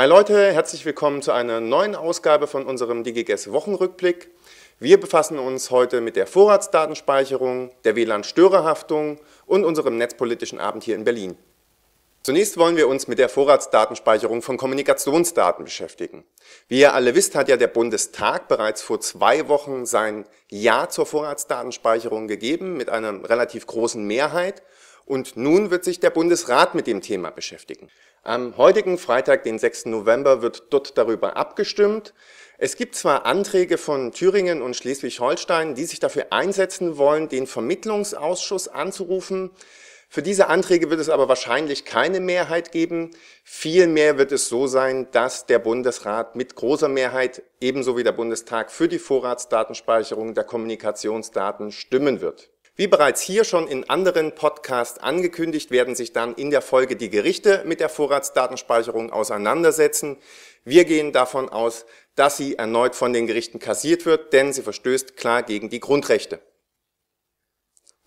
Hi Leute, herzlich willkommen zu einer neuen Ausgabe von unserem DigiGuess Wochenrückblick. Wir befassen uns heute mit der Vorratsdatenspeicherung, der WLAN-Störerhaftung und unserem netzpolitischen Abend hier in Berlin. Zunächst wollen wir uns mit der Vorratsdatenspeicherung von Kommunikationsdaten beschäftigen. Wie ihr alle wisst, hat ja der Bundestag bereits vor zwei Wochen sein Ja zur Vorratsdatenspeicherung gegeben mit einer relativ großen Mehrheit. Und nun wird sich der Bundesrat mit dem Thema beschäftigen. Am heutigen Freitag, den 6. November, wird dort darüber abgestimmt. Es gibt zwar Anträge von Thüringen und Schleswig-Holstein, die sich dafür einsetzen wollen, den Vermittlungsausschuss anzurufen. Für diese Anträge wird es aber wahrscheinlich keine Mehrheit geben. Vielmehr wird es so sein, dass der Bundesrat mit großer Mehrheit, ebenso wie der Bundestag, für die Vorratsdatenspeicherung der Kommunikationsdaten stimmen wird. Wie bereits hier schon in anderen Podcasts angekündigt, werden sich dann in der Folge die Gerichte mit der Vorratsdatenspeicherung auseinandersetzen. Wir gehen davon aus, dass sie erneut von den Gerichten kassiert wird, denn sie verstößt klar gegen die Grundrechte.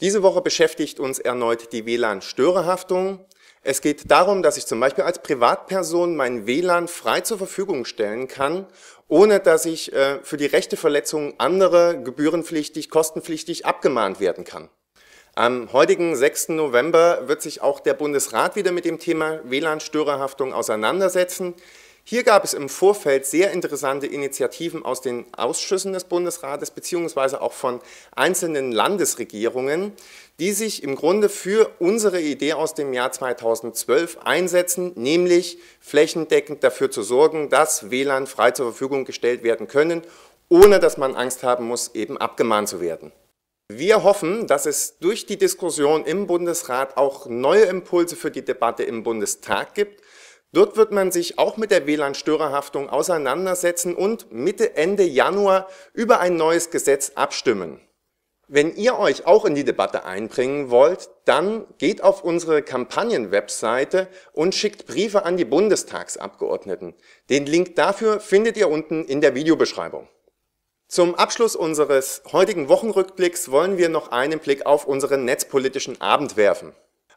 Diese Woche beschäftigt uns erneut die WLAN-Störerhaftung. Es geht darum, dass ich zum Beispiel als Privatperson mein WLAN frei zur Verfügung stellen kann, ohne dass ich äh, für die Rechteverletzung anderer gebührenpflichtig, kostenpflichtig abgemahnt werden kann. Am heutigen 6. November wird sich auch der Bundesrat wieder mit dem Thema WLAN-Störerhaftung auseinandersetzen. Hier gab es im Vorfeld sehr interessante Initiativen aus den Ausschüssen des Bundesrates beziehungsweise auch von einzelnen Landesregierungen, die sich im Grunde für unsere Idee aus dem Jahr 2012 einsetzen, nämlich flächendeckend dafür zu sorgen, dass WLAN frei zur Verfügung gestellt werden können, ohne dass man Angst haben muss, eben abgemahnt zu werden. Wir hoffen, dass es durch die Diskussion im Bundesrat auch neue Impulse für die Debatte im Bundestag gibt Dort wird man sich auch mit der WLAN-Störerhaftung auseinandersetzen und Mitte, Ende Januar über ein neues Gesetz abstimmen. Wenn ihr euch auch in die Debatte einbringen wollt, dann geht auf unsere Kampagnen-Webseite und schickt Briefe an die Bundestagsabgeordneten. Den Link dafür findet ihr unten in der Videobeschreibung. Zum Abschluss unseres heutigen Wochenrückblicks wollen wir noch einen Blick auf unseren netzpolitischen Abend werfen.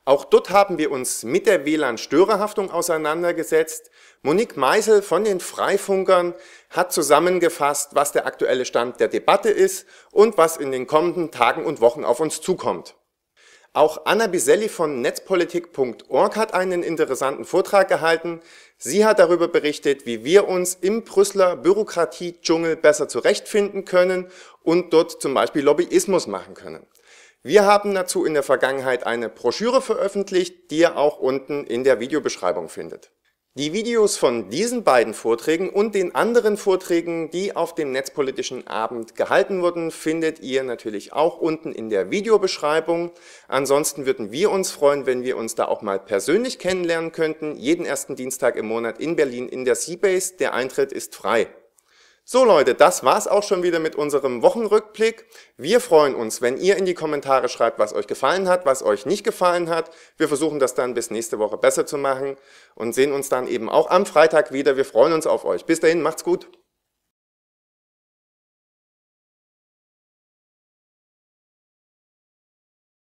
Auch dort haben wir uns mit der WLAN-Störerhaftung auseinandergesetzt. Monique Meisel von den Freifunkern hat zusammengefasst, was der aktuelle Stand der Debatte ist und was in den kommenden Tagen und Wochen auf uns zukommt. Auch Anna Biselli von netzpolitik.org hat einen interessanten Vortrag gehalten. Sie hat darüber berichtet, wie wir uns im Brüsseler Bürokratiedschungel besser zurechtfinden können und dort zum Beispiel Lobbyismus machen können. Wir haben dazu in der Vergangenheit eine Broschüre veröffentlicht, die ihr auch unten in der Videobeschreibung findet. Die Videos von diesen beiden Vorträgen und den anderen Vorträgen, die auf dem Netzpolitischen Abend gehalten wurden, findet ihr natürlich auch unten in der Videobeschreibung. Ansonsten würden wir uns freuen, wenn wir uns da auch mal persönlich kennenlernen könnten. Jeden ersten Dienstag im Monat in Berlin in der Seabase. Der Eintritt ist frei. So Leute, das war's auch schon wieder mit unserem Wochenrückblick. Wir freuen uns, wenn ihr in die Kommentare schreibt, was euch gefallen hat, was euch nicht gefallen hat. Wir versuchen das dann bis nächste Woche besser zu machen und sehen uns dann eben auch am Freitag wieder. Wir freuen uns auf euch. Bis dahin, macht's gut.